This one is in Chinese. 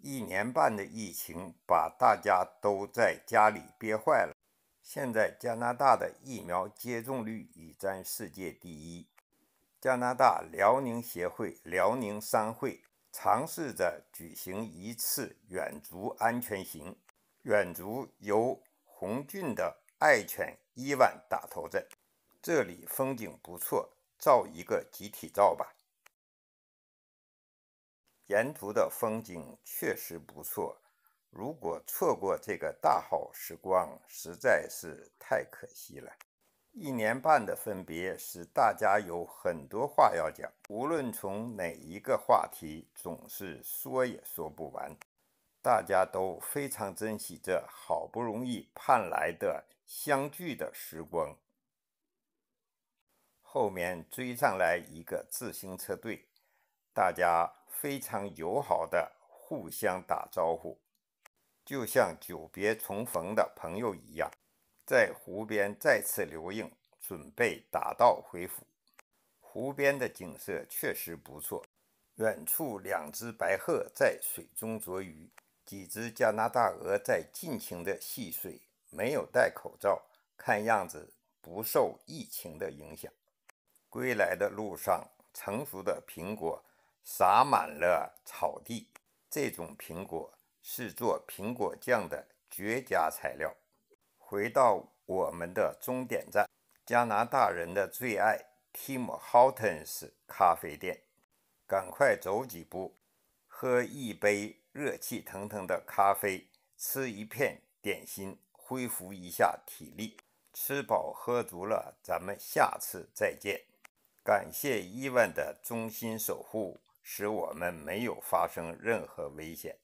一年半的疫情把大家都在家里憋坏了，现在加拿大的疫苗接种率已占世界第一。加拿大辽宁协会辽宁商会尝试着举行一次远足安全行，远足由洪俊的爱犬伊万打头阵。这里风景不错，照一个集体照吧。沿途的风景确实不错，如果错过这个大好时光，实在是太可惜了。一年半的分别使大家有很多话要讲，无论从哪一个话题，总是说也说不完。大家都非常珍惜这好不容易盼来的相聚的时光。后面追上来一个自行车队，大家。非常友好的互相打招呼，就像久别重逢的朋友一样，在湖边再次留影，准备打道回府。湖边的景色确实不错，远处两只白鹤在水中捉鱼，几只加拿大鹅在尽情的戏水。没有戴口罩，看样子不受疫情的影响。归来的路上，成熟的苹果。洒满了草地，这种苹果是做苹果酱的绝佳材料。回到我们的终点站——加拿大人的最爱 Tim Hortons 咖啡店，赶快走几步，喝一杯热气腾腾的咖啡，吃一片点心，恢复一下体力。吃饱喝足了，咱们下次再见。感谢伊万的忠心守护。使我们没有发生任何危险。